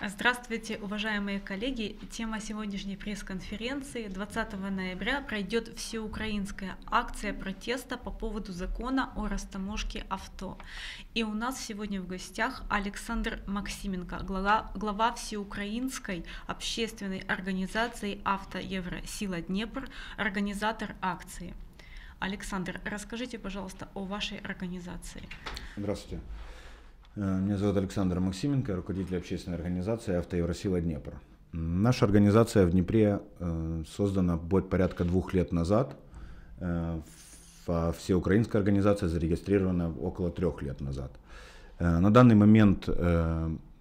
Здравствуйте, уважаемые коллеги! Тема сегодняшней пресс-конференции 20 ноября пройдет всеукраинская акция протеста по поводу закона о растаможке авто. И у нас сегодня в гостях Александр Максименко, глава, глава всеукраинской общественной организации «Авто Евро Сила Днепр», организатор акции. Александр, расскажите, пожалуйста, о вашей организации. Здравствуйте. Э, меня зовут Александр Максименко, руководитель общественной организации «Автоевросила Днепр». Наша организация в Днепре э, создана порядка двух лет назад. Э, всеукраинская организация зарегистрирована около трех лет назад. На данный момент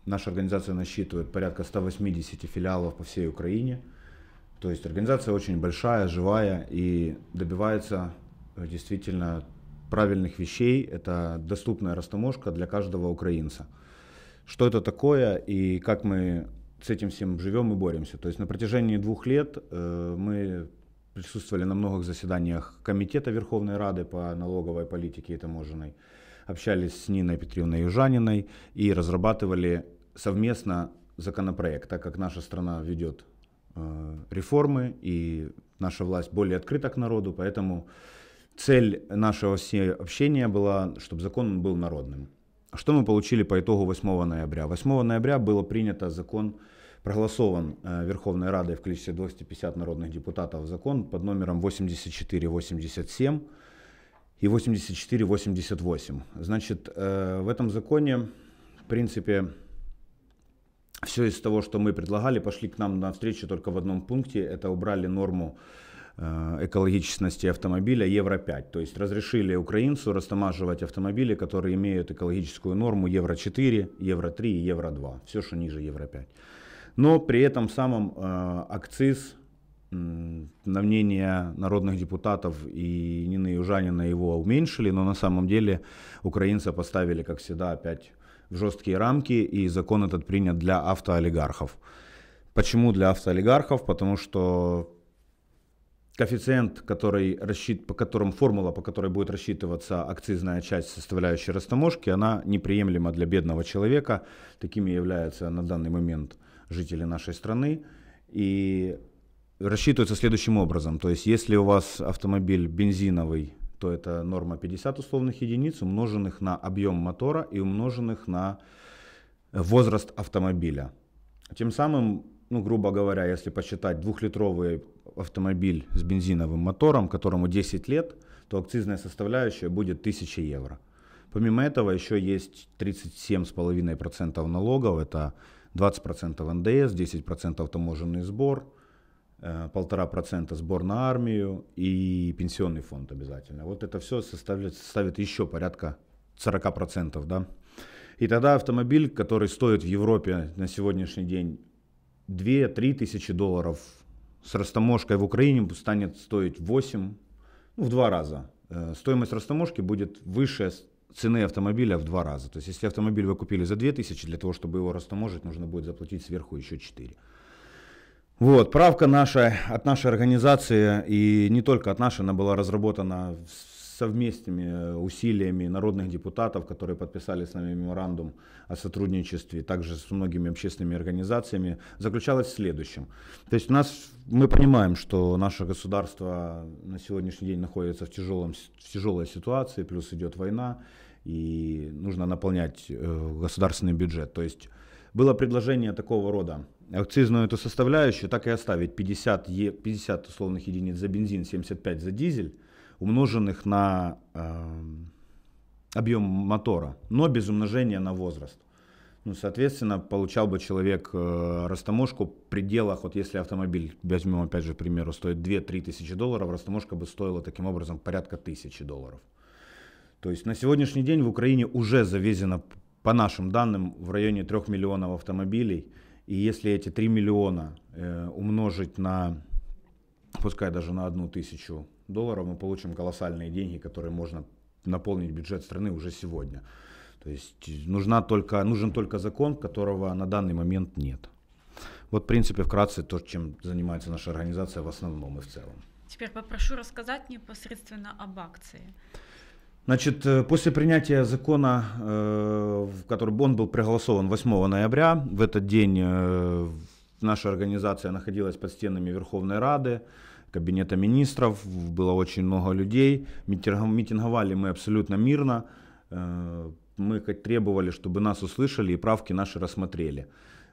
наша организация насчитывает порядка 180 филиалов по всей Украине. То есть организация очень большая, живая и добивается действительно правильных вещей. Это доступная растаможка для каждого украинца. Что это такое и как мы с этим всем живем и боремся. То есть на протяжении двух лет э, мы присутствовали на многих заседаниях Комитета Верховной Рады по налоговой политике и таможенной, общались с Ниной Петровной Южаниной и разрабатывали совместно законопроект, так как наша страна ведет э, реформы и наша власть более открыта к народу, поэтому Цель нашего общения была, чтобы закон был народным. Что мы получили по итогу 8 ноября? 8 ноября было принято закон, проголосован э, Верховной Радой в количестве 250 народных депутатов закон под номером 8487 и 8488. Значит, э, в этом законе, в принципе, все из того, что мы предлагали, пошли к нам на встречу только в одном пункте. Это убрали норму Э, экологичности автомобиля Евро-5. То есть разрешили украинцу растамаживать автомобили, которые имеют экологическую норму Евро-4, Евро-3 и Евро-2. Все, что ниже Евро-5. Но при этом самом э, акциз, на мнение народных депутатов и Нины Южанина его уменьшили, но на самом деле украинца поставили, как всегда, опять в жесткие рамки, и закон этот принят для автоолигархов. Почему для автоолигархов? Потому что коэффициент, который рассчит, по которому формула, по которой будет рассчитываться акцизная часть составляющей растаможки, она неприемлема для бедного человека. Такими являются на данный момент жители нашей страны. И рассчитывается следующим образом. То есть, если у вас автомобиль бензиновый, то это норма 50 условных единиц, умноженных на объем мотора и умноженных на возраст автомобиля. Тем самым ну, грубо говоря, если посчитать двухлитровый автомобиль с бензиновым мотором, которому 10 лет, то акцизная составляющая будет 1000 евро. Помимо этого еще есть 37,5% налогов, это 20% НДС, 10% таможенный сбор, 1,5% э, сбор на армию и пенсионный фонд обязательно. Вот это все составит, составит еще порядка 40%. Да? И тогда автомобиль, который стоит в Европе на сегодняшний день 2-3 тысячи долларов с растаможкой в Украине станет стоить 8, ну, в два раза. Э, стоимость растаможки будет выше цены автомобиля в два раза. То есть, если автомобиль вы купили за тысячи для того, чтобы его растаможить, нужно будет заплатить сверху еще 4. Вот, правка наша, от нашей организации, и не только от нашей, она была разработана в совместными э, усилиями народных депутатов, которые подписали с нами меморандум о сотрудничестве, также с многими общественными организациями, заключалось в следующем. То есть у нас, мы понимаем, что наше государство на сегодняшний день находится в, тяжелом, в тяжелой ситуации, плюс идет война, и нужно наполнять э, государственный бюджет. То есть было предложение такого рода акцизную эту составляющую так и оставить 50, е, 50 условных единиц за бензин, 75 за дизель – умноженных на э, объем мотора, но без умножения на возраст. Ну, соответственно, получал бы человек э, растаможку в пределах, вот если автомобиль, возьмем опять же, к примеру, стоит 2-3 тысячи долларов, растаможка бы стоила таким образом порядка тысячи долларов. То есть на сегодняшний день в Украине уже завезено, по нашим данным, в районе 3 миллионов автомобилей. И если эти 3 миллиона э, умножить на, пускай даже на одну тысячу долларов мы получим колоссальные деньги, которые можно наполнить бюджет страны уже сегодня. То есть нужна только, нужен только закон, которого на данный момент нет. Вот, в принципе, вкратце то, чем занимается наша организация в основном и в целом. Теперь попрошу рассказать непосредственно об акции. Значит, э, после принятия закона, э, в который он был проголосован 8 ноября, в этот день э, наша организация находилась под стенами Верховной Рады. Кабинета министров, было очень много людей, митинговали мы абсолютно мирно, э, мы требовали, чтобы нас услышали и правки наши рассмотрели.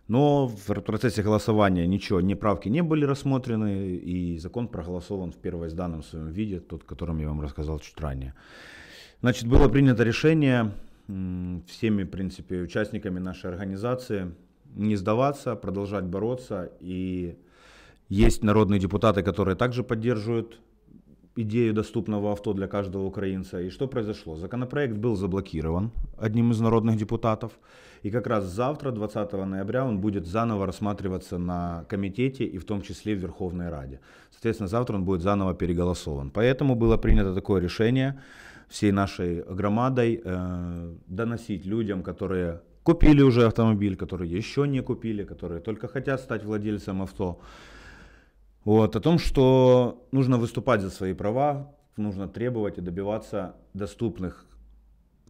Но в процессе голосования ничего, ни правки не были рассмотрены, и закон проголосован в первоизданном своем виде, тот, о котором я вам рассказал чуть ранее. Значит, было принято решение всеми, в принципе, участниками нашей организации не сдаваться, продолжать бороться и есть народные депутаты, которые также поддерживают идею доступного авто для каждого украинца. И что произошло? Законопроект был заблокирован одним из народных депутатов. И как раз завтра, 20 ноября, он будет заново рассматриваться на комитете и в том числе в Верховной Раде. Соответственно, завтра он будет заново переголосован. Поэтому было принято такое решение всей нашей громадой э, доносить людям, которые купили уже автомобиль, которые еще не купили, которые только хотят стать владельцем авто, вот, о том, что нужно выступать за свои права, нужно требовать и добиваться доступных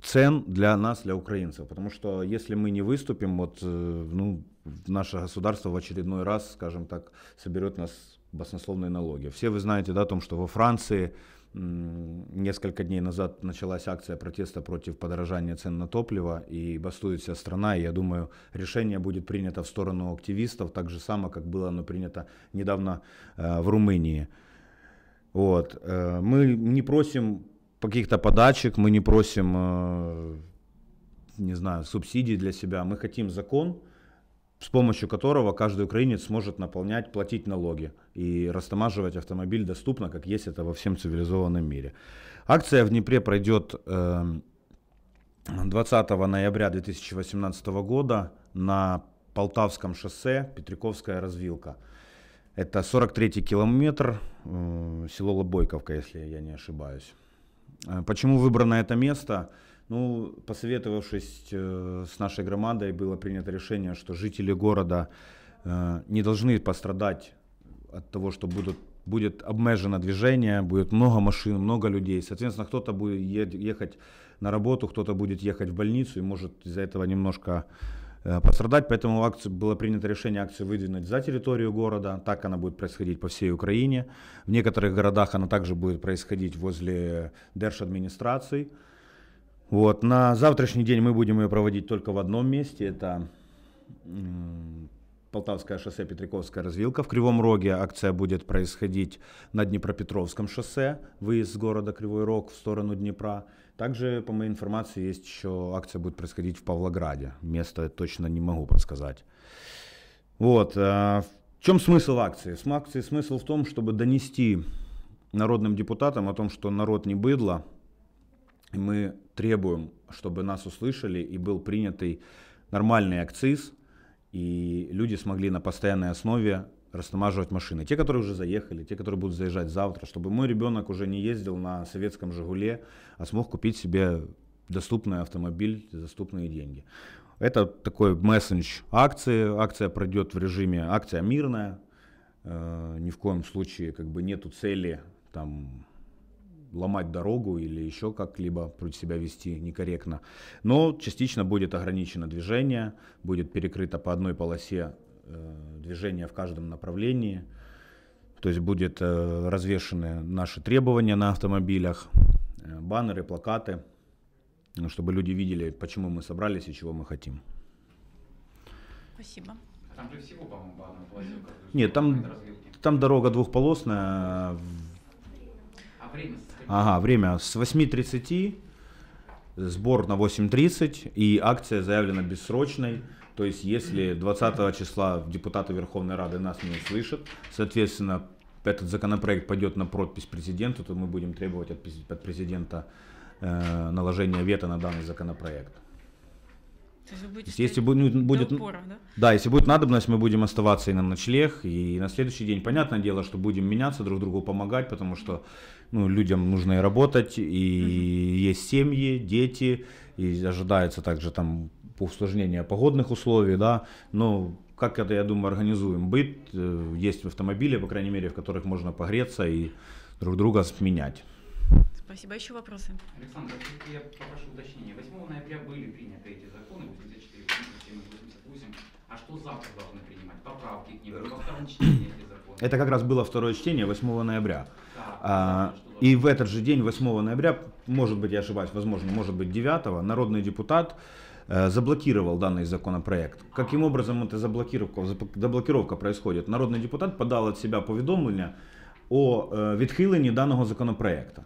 цен для нас, для украинцев. Потому что если мы не выступим, вот, э, ну, наше государство в очередной раз, скажем так, соберет нас баснословные налоги. Все вы знаете да, о том, что во Франции несколько дней назад началась акция протеста против подорожания цен на топливо, и бастует вся страна, и я думаю, решение будет принято в сторону активистов, так же само, как было оно принято недавно э, в Румынии. Вот. Э, мы не просим каких-то подачек, мы не просим, э, не знаю, субсидий для себя, мы хотим закон, с помощью которого каждый украинец сможет наполнять, платить налоги и растамаживать автомобиль доступно, как есть это во всем цивилизованном мире. Акция в Днепре пройдет 20 эм, ноября 2018 года на Полтавском шоссе Петриковская развилка. Это 43-й километр, э, село Лобойковка, если я не ошибаюсь. Э, почему выбрано это место? Ну, посоветовавшись э, с нашей громадой, было принято решение, что жители города э, не должны пострадать от того, что будут будет обмежено движение, будет много машин, много людей. Соответственно, кто-то будет ехать на работу, кто-то будет ехать в больницу и может из-за этого немножко э, пострадать. Поэтому акцию, было принято решение акцию выдвинуть за территорию города. Так она будет происходить по всей Украине. В некоторых городах она также будет происходить возле держадминистраций администраций вот, на завтрашний день мы будем ее проводить только в одном месте. Это Полтавское шоссе, Петриковская развилка. В Кривом Роге акция будет происходить на Днепропетровском шоссе, выезд с города Кривой Рог в сторону Днепра. Также, по моей информации, есть еще акция будет происходить в Павлограде. Место я точно не могу подсказать. Вот. Э, в чем смысл акции? С акции смысл в том, чтобы донести народным депутатам о том, что народ не быдло, мы требуем, чтобы нас услышали и был принятый нормальный акциз, и люди смогли на постоянной основе растамаживать машины. Те, которые уже заехали, те, которые будут заезжать завтра, чтобы мой ребенок уже не ездил на советском «Жигуле», а смог купить себе доступный автомобиль, доступные деньги. Это такой мессендж акции. Акция пройдет в режиме акция мирная. Э, ни в коем случае как бы нету цели там ломать дорогу или еще как-либо против себя вести некорректно. Но частично будет ограничено движение, будет перекрыто по одной полосе э, движение в каждом направлении. То есть будут э, развешены наши требования на автомобилях, э, баннеры, плакаты, ну, чтобы люди видели, почему мы собрались и чего мы хотим. Спасибо. А там же всего, по-моему, баннер Нет, там, там дорога двухполосная, а время? Ага, время с 8.30, сбор на 8.30, и акция заявлена бессрочной. То есть, если 20 числа депутаты Верховной Рады нас не услышат, соответственно, этот законопроект пойдет на подпись президента, то мы будем требовать от президента э, наложения вета на данный законопроект. Есть, если будет, ну, будет упора, да? да, если будет надобность, мы будем оставаться и на ночлег, и на следующий день. Понятное дело, что будем меняться, друг другу помогать, потому что ну, людям нужно и работать, и угу. есть семьи, дети, и ожидается также там усложнение погодных условий, да, но как это, я думаю, организуем. Быт, э, есть автомобили, по крайней мере, в которых можно погреться и друг друга сменять. Спасибо. Еще вопросы? Александр, а я попрошу уточнения. 8 ноября были приняты эти законы 84, 87, 88. А что завтра должны принимать? Поправки к ним? Во втором чтении эти законы? Это как раз было второе чтение 8 ноября. Да, а, и в этот же день, 8 ноября, может быть, я ошибаюсь, возможно, может быть, 9, народный депутат э, заблокировал данный законопроект. Каким образом эта заблокировка, заблокировка происходит? Народный депутат подал от себя поведомление о э, відхиленні данного законопроекта.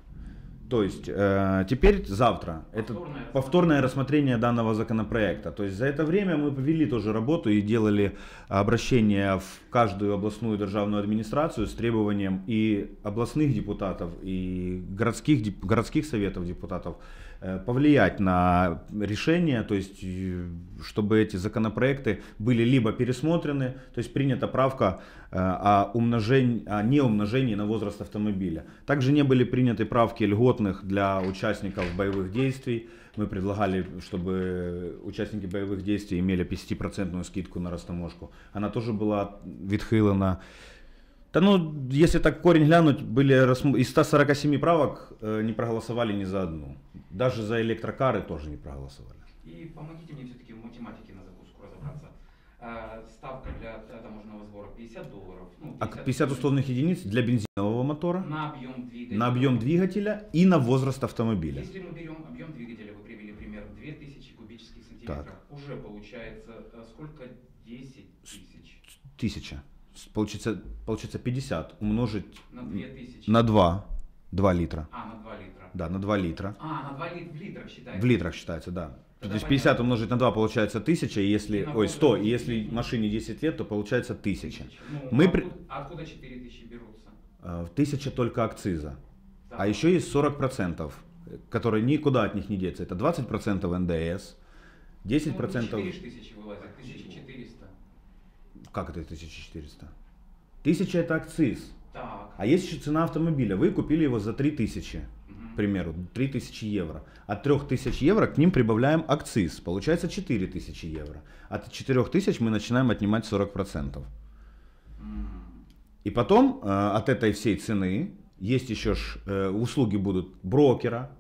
То есть э, теперь завтра повторное. это повторное рассмотрение данного законопроекта. То есть за это время мы повели тоже работу и делали обращение в каждую областную державную администрацию с требованием и областных депутатов, и городских, городских советов депутатов Э, повлиять на решение, то есть э, чтобы эти законопроекты были либо пересмотрены, то есть принята правка э, о, умножении, о неумножении на возраст автомобиля. Также не были приняты правки льготных для участников боевых действий. Мы предлагали, чтобы участники боевых действий имели 5% скидку на растаможку. Она тоже была відхилена. Да ну, если так корень глянуть, были из 147 правок э, не проголосовали ни за одну. Даже за электрокары тоже не проголосовали. И помогите мне все-таки в математике на закуску разобраться. Э, ставка для таможенного сбора 50 долларов. Ну, 50, а 50 условных единиц для бензинового мотора. На объем двигателя. На объем двигателя и на возраст автомобиля. Если мы берем объем двигателя, вы привели пример 2000 кубических сантиметров. Так. Уже получается э, сколько? 10 тысяч. Тысяча получится, получится 50 умножить на, 2000. на 2, 2 литра. А, на 2 литра. Да, на 2 литра. А, на 2 литра в литрах считается. В литрах считается, да. Тогда То есть 50 понятно. умножить на 2 получается 1000, и если, на ой, 100, и если машине 10 лет, то получается 1000. Ну, Мы откуда, при... откуда 4000 а берутся? А, в 1000 только акциза. Да. А еще есть 40%, которые никуда от них не деться. Это 20% НДС, 10%... Ну, 4 ну, вылазит. Как это 1400? 1000 это акциз. Так. А есть еще цена автомобиля. Вы купили его за 3000, угу. к примеру, 3000 евро. От 3000 евро к ним прибавляем акциз. Получается 4000 евро. От 4000 мы начинаем отнимать 40%. Угу. И потом э, от этой всей цены есть еще ж, э, услуги будут брокера,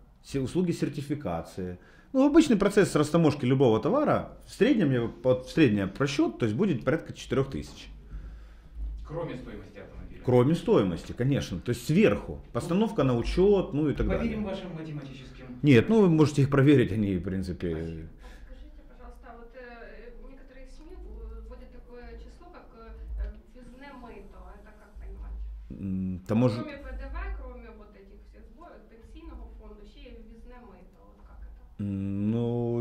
услуги сертификации, ну, обычный процесс растаможки любого товара, в среднем, я под средний просчет, то есть будет порядка 4000. Кроме стоимости автомобиля? Кроме стоимости, конечно. То есть сверху. Постановка на учет, ну и так Поверим далее. Поверим вашим математическим? Нет, ну вы можете их проверить, они, в принципе... Спасибо. А э, э, э, таможен... Кроме Mm.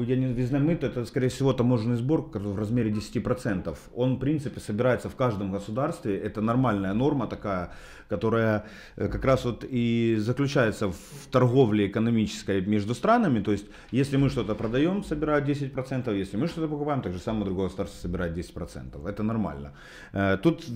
я не визнамит, это, скорее всего, таможенный сбор в размере 10%. Он, в принципе, собирается в каждом государстве. Это нормальная норма такая, которая э, как раз вот и заключается в торговле экономической между странами. То есть, если мы что-то продаем, собирают 10%, если мы что-то покупаем, так же самое другое государство собирает 10%. Это нормально. Э, тут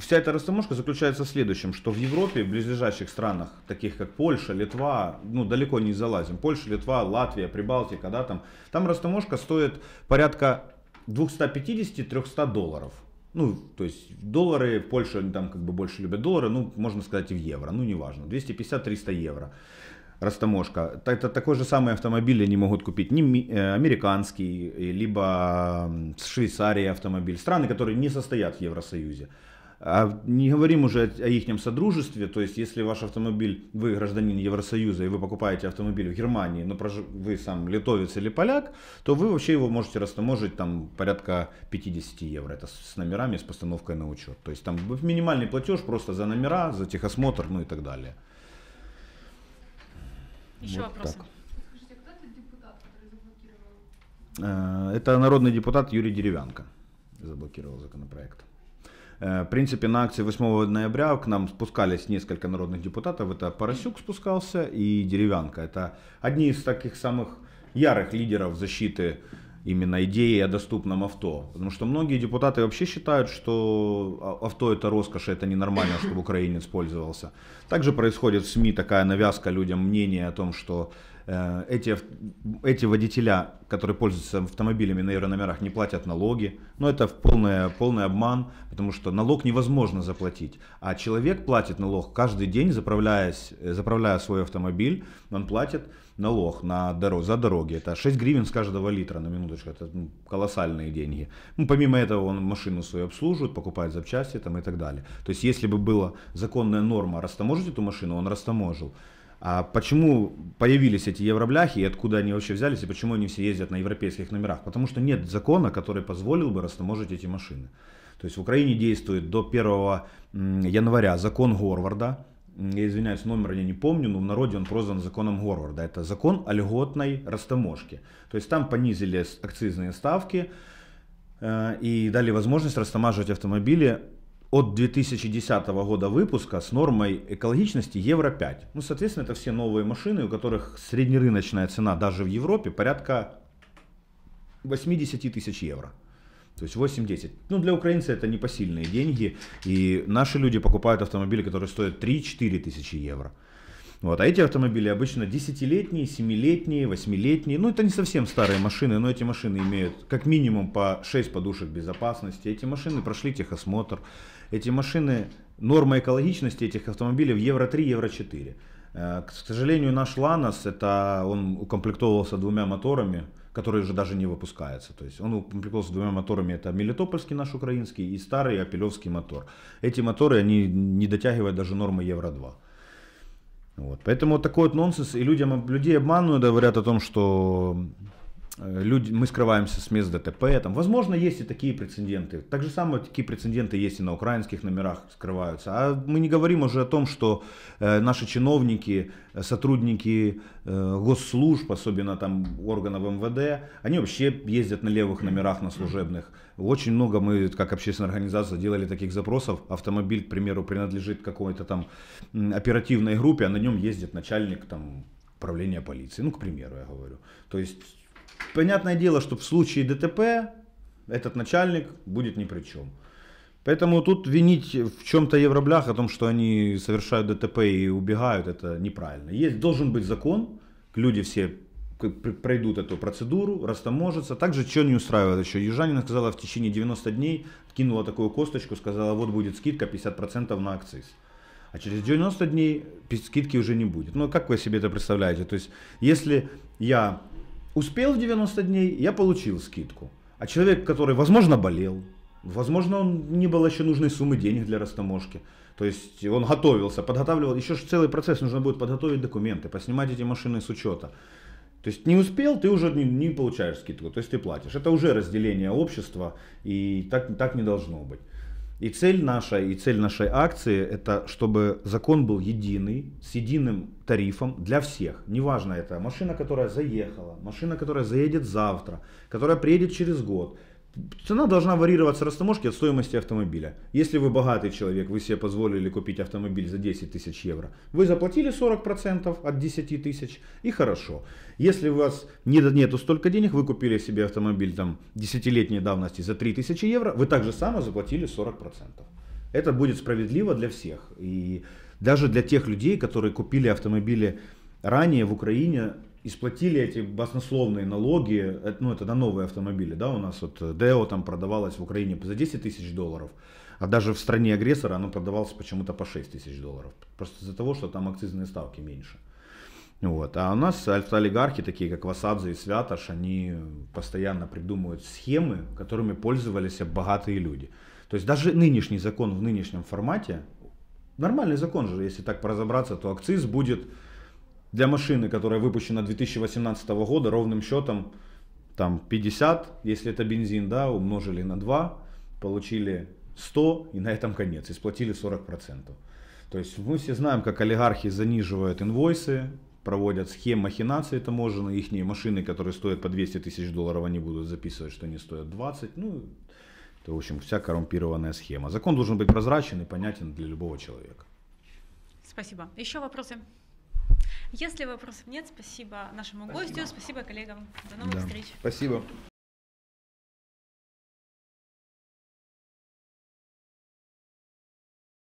вся эта растаможка заключается в следующем, что в Европе, в близлежащих странах, таких как Польша, Литва, ну, далеко не залазим, Польша, Литва, Латвия, Прибалтика, да, там там растаможка стоит порядка 250-300 долларов. Ну, то есть доллары, в Польше они там как бы больше любят доллары, ну, можно сказать и в евро, ну, неважно, 250-300 евро растаможка. Это такой же самый автомобиль они могут купить не э, американский, либо с Швейцарии автомобиль. Страны, которые не состоят в Евросоюзе. А не говорим уже о, о их содружестве, то есть если ваш автомобиль, вы гражданин Евросоюза и вы покупаете автомобиль в Германии, но прож вы сам литовец или поляк, то вы вообще его можете растаможить там порядка 50 евро. Это с номерами, с постановкой на учет. То есть там минимальный платеж просто за номера, за техосмотр, ну и так далее. Еще вот вопросы? Так. А, это народный депутат Юрий Деревянко заблокировал законопроект. Э, в принципе, на акции 8 ноября к нам спускались несколько народных депутатов. Это Поросюк спускался и Деревянка. Это одни из таких самых ярых лидеров защиты именно идеи о доступном авто. Потому что многие депутаты вообще считают, что а, авто это роскошь, это ненормально, чтобы украинец пользовался. Также происходит в СМИ такая навязка людям мнения о том, что э, эти, эти водителя, которые пользуются автомобилями на номерах, не платят налоги. Но это полное, полный обман, потому что налог невозможно заплатить. А человек платит налог каждый день, заправляясь, э, заправляя свой автомобиль, он платит налог на дорог, за дороги. Это 6 гривен с каждого литра на минуточку. Это ну, колоссальные деньги. Ну, помимо этого он машину свою обслуживает, покупает запчасти там, и так далее. То есть если бы была законная норма растаможить эту машину, он растаможил. А почему появились эти евробляхи и откуда они вообще взялись и почему они все ездят на европейских номерах? Потому что нет закона, который позволил бы растаможить эти машины. То есть в Украине действует до 1 января закон Горварда, я извиняюсь, номер я не помню, но в народе он прозван законом Горварда. Это закон о льготной растаможке. То есть там понизили акцизные ставки э, и дали возможность растамаживать автомобили от 2010 года выпуска с нормой экологичности евро 5. Ну, соответственно, это все новые машины, у которых среднерыночная цена даже в Европе порядка 80 тысяч евро. То есть 8-10. Ну, для украинца это непосильные деньги. И наши люди покупают автомобили, которые стоят 3-4 тысячи евро. Вот. А эти автомобили обычно десятилетние, семилетние, восьмилетние. Ну, это не совсем старые машины, но эти машины имеют как минимум по 6 подушек безопасности. Эти машины прошли техосмотр. Эти машины, норма экологичности этих автомобилей в евро 3, евро 4. Э, к сожалению, наш Ланос, это он укомплектовывался двумя моторами, который уже даже не выпускается. То есть он укомплектовался двумя моторами. Это Мелитопольский наш украинский и старый Апелевский мотор. Эти моторы, они не дотягивают даже нормы Евро-2. Вот. Поэтому вот такой вот нонсенс, и людям, людей обманывают, говорят о том, что Э, люди, мы скрываемся с мест ДТП. Там. Возможно, есть и такие прецеденты. Так же самое такие прецеденты есть и на украинских номерах скрываются. А мы не говорим уже о том, что э, наши чиновники, э, сотрудники э, госслужб, особенно там органов МВД, они вообще ездят на левых номерах, на служебных. Очень много мы, как общественная организация, делали таких запросов. Автомобиль, к примеру, принадлежит какой-то там оперативной группе, а на нем ездит начальник там управления полиции. Ну, к примеру, я говорю. То есть Понятное дело, что в случае ДТП этот начальник будет ни при чем. Поэтому тут винить в чем-то евроблях о том, что они совершают ДТП и убегают, это неправильно. Есть, должен быть закон, люди все пройдут эту процедуру, растаможатся. Также что не устраивает еще? Южанина сказала в течение 90 дней, кинула такую косточку, сказала, вот будет скидка 50% на акциз. А через 90 дней скидки уже не будет. Ну, как вы себе это представляете? То есть, если я Успел в 90 дней, я получил скидку. А человек, который, возможно, болел, возможно, он не было еще нужной суммы денег для растаможки. То есть он готовился, подготавливал. Еще же целый процесс, нужно будет подготовить документы, поснимать эти машины с учета. То есть не успел, ты уже не, не получаешь скидку, то есть ты платишь. Это уже разделение общества, и так, так не должно быть. И цель наша, и цель нашей акции – это чтобы закон был единый, с единым тарифом для всех. Неважно это машина, которая заехала, машина, которая заедет завтра, которая приедет через год – Цена должна варьироваться растаможки от стоимости автомобиля. Если вы богатый человек, вы себе позволили купить автомобиль за 10 тысяч евро, вы заплатили 40% от 10 тысяч и хорошо. Если у вас нет, нету столько денег, вы купили себе автомобиль там 10-летней давности за 3 тысячи евро, вы также само заплатили 40%. Это будет справедливо для всех. И даже для тех людей, которые купили автомобили ранее в Украине и сплотили эти баснословные налоги, э, ну это на новые автомобили, да, у нас вот э, Део там продавалось в Украине за 10 тысяч долларов, а даже в стране агрессора оно продавалось почему-то по 6 тысяч долларов, просто из-за того, что там акцизные ставки меньше. Вот. А у нас олигархи, такие как Васадзе и Святош, они постоянно придумывают схемы, которыми пользовались богатые люди. То есть даже нынешний закон в нынешнем формате, нормальный закон же, если так разобраться, то акциз будет для машины, которая выпущена 2018 года, ровным счетом там 50, если это бензин, да, умножили на 2, получили 100 и на этом конец, и сплатили 40%. То есть мы все знаем, как олигархи заниживают инвойсы, проводят схемы махинации таможенные, их машины, которые стоят по 200 тысяч долларов, они будут записывать, что они стоят 20, ну, это, в общем, вся коррумпированная схема. Закон должен быть прозрачен и понятен для любого человека. Спасибо. Еще вопросы? Если вопросов нет, спасибо нашему спасибо. гостю, спасибо коллегам. До новых да. встреч. Спасибо.